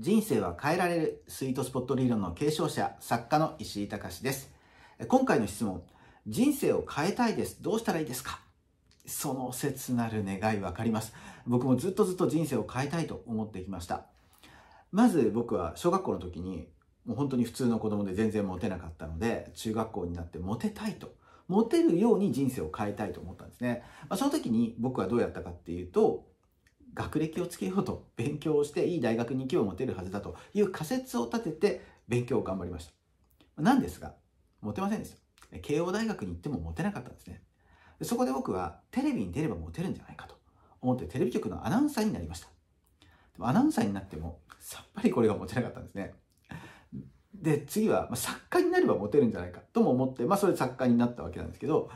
人生は変えられるスイートスポット理論の継承者、作家の石井隆です。今回の質問、人生を変えたいです。どうしたらいいですかその切なる願いわかります。僕もずっとずっと人生を変えたいと思ってきました。まず僕は小学校の時に、もう本当に普通の子供で全然モテなかったので、中学校になってモテたいと。モテるように人生を変えたいと思ったんですね。まあ、その時に僕はどうやったかっていうと、学歴をつけようと勉強をしていい大学に行けば持てるはずだという仮説を立てて勉強を頑張りました。なんですが、モテませんでした。慶応大学に行ってもモテなかったんですね。そこで僕はテレビに出ればモテるんじゃないかと思ってテレビ局のアナウンサーになりました。でもアナウンサーになってもさっぱりこれがモテなかったんですね。で、次は作家になればモテるんじゃないかとも思って、まあそれ作家になったわけなんですけど、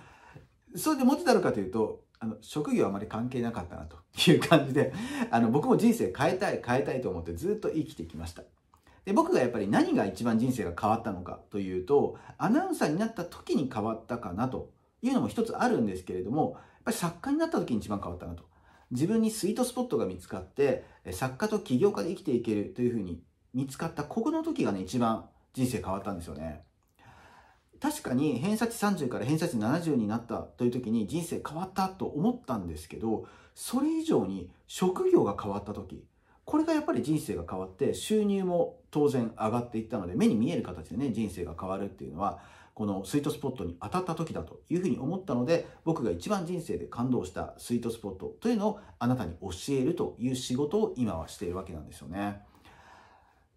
それでモテたのかというと、あの、職業はあまり関係なかったなという感じで、あの、僕も人生変えたい変えたいと思ってずっと生きてきました。で、僕がやっぱり何が一番人生が変わったのかというと、アナウンサーになった時に変わったかなというのも一つあるんですけれども、やっぱり作家になった時に一番変わったなと。自分にスイートスポットが見つかって、作家と起業家で生きていけるというふうに見つかったここの時がね、一番人生変わったんですよね。確かに偏差値30から偏差値70になったという時に人生変わったと思ったんですけどそれ以上に職業が変わった時これがやっぱり人生が変わって収入も当然上がっていったので目に見える形でね人生が変わるっていうのはこのスイートスポットに当たった時だというふうに思ったので僕が一番人生で感動したスイートスポットというのをあなたに教えるという仕事を今はしているわけなんですよね。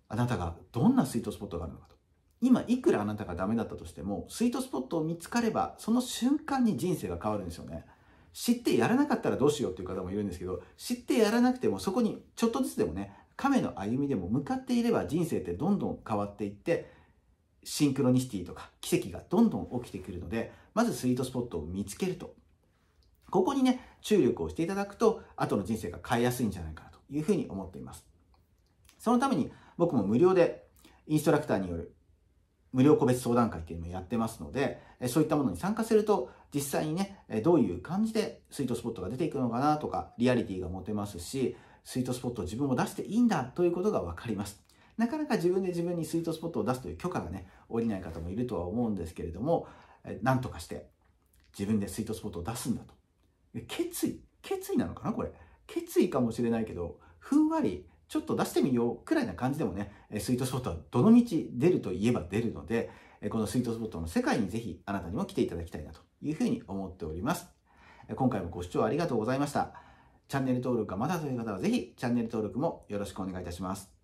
あなたがどんなスイートスポットがあるのかと。今いくらあなたがダメだったとしてもスイートスポットを見つかればその瞬間に人生が変わるんですよね知ってやらなかったらどうしようっていう方もいるんですけど知ってやらなくてもそこにちょっとずつでもね亀の歩みでも向かっていれば人生ってどんどん変わっていってシンクロニシティとか奇跡がどんどん起きてくるのでまずスイートスポットを見つけるとここにね注力をしていただくと後の人生が変えやすいんじゃないかなというふうに思っていますそのために僕も無料でインストラクターによる無料個別相談会っていうのもやってますので、そういったものに参加すると、実際にね、どういう感じでスイートスポットが出ていくのかなとか、リアリティが持てますし、スイートスポットを自分も出していいんだということが分かります。なかなか自分で自分にスイートスポットを出すという許可がね、下りない方もいるとは思うんですけれども、なんとかして自分でスイートスポットを出すんだと。決意決意なのかなこれ。決意かもしれないけど、ふんわりちょっと出してみようくらいな感じでもね、スイートスポットはどの道出るといえば出るので、このスイートスポットの世界にぜひあなたにも来ていただきたいなというふうに思っております。今回もご視聴ありがとうございました。チャンネル登録がまだという方はぜひチャンネル登録もよろしくお願いいたします。